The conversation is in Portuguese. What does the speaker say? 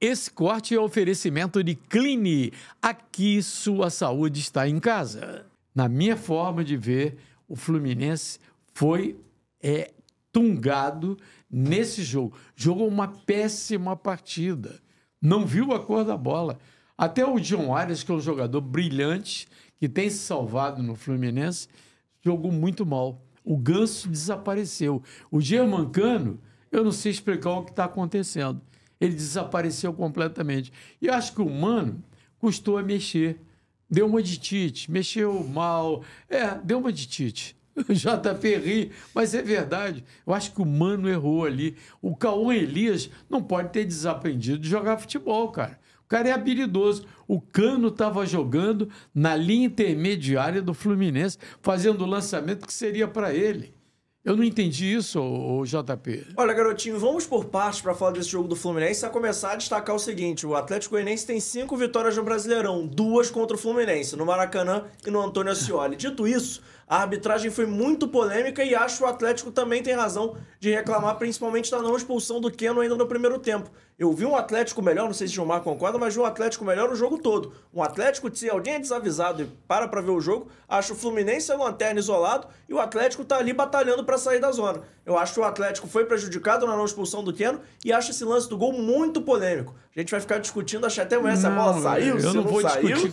Esse corte é oferecimento de Cline. Aqui sua saúde está em casa. Na minha forma de ver, o Fluminense foi é, tungado nesse jogo. Jogou uma péssima partida. Não viu a cor da bola. Até o John Arias, que é um jogador brilhante, que tem se salvado no Fluminense, jogou muito mal. O Ganso desapareceu. O Germancano, eu não sei explicar o que está acontecendo ele desapareceu completamente. E eu acho que o mano custou a mexer. Deu uma de tite, mexeu mal. É, deu uma de tite. JP ri, mas é verdade. Eu acho que o Mano errou ali. O Cauã Elias não pode ter desaprendido de jogar futebol, cara. O cara é habilidoso. O Cano estava jogando na linha intermediária do Fluminense, fazendo o lançamento que seria para ele. Eu não entendi isso, o JP. Olha, garotinho, vamos por partes para falar desse jogo do Fluminense. A começar a destacar o seguinte: o Atlético Goianiense tem cinco vitórias no Brasileirão, duas contra o Fluminense, no Maracanã e no Antônio Ascioli. Dito isso, a arbitragem foi muito polêmica e acho que o Atlético também tem razão de reclamar, principalmente da não expulsão do Keno ainda no primeiro tempo. Eu vi um Atlético melhor, não sei se o Gilmar concorda, mas vi um Atlético melhor o jogo todo. Um Atlético, se alguém é desavisado e para pra ver o jogo, acho o Fluminense a é lanterna isolado e o Atlético tá ali batalhando para sair da zona. Eu acho que o Atlético foi prejudicado na não expulsão do Keno e acho esse lance do gol muito polêmico. A gente vai ficar discutindo, acho até amanhã se a bola saiu, eu se não, não vou saiu. Discutir